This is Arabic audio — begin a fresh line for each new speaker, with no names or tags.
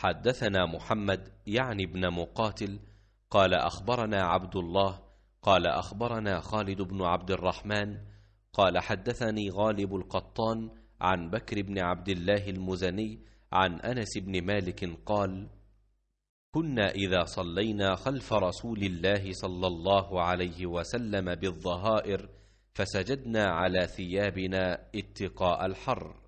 حدثنا محمد
يعني بن مقاتل قال أخبرنا عبد الله قال أخبرنا خالد بن عبد الرحمن قال حدثني غالب القطان عن بكر بن عبد الله المزني عن أنس بن مالك قال كنا إذا صلينا خلف رسول الله صلى الله عليه وسلم
بالظهائر فسجدنا على ثيابنا اتقاء الحر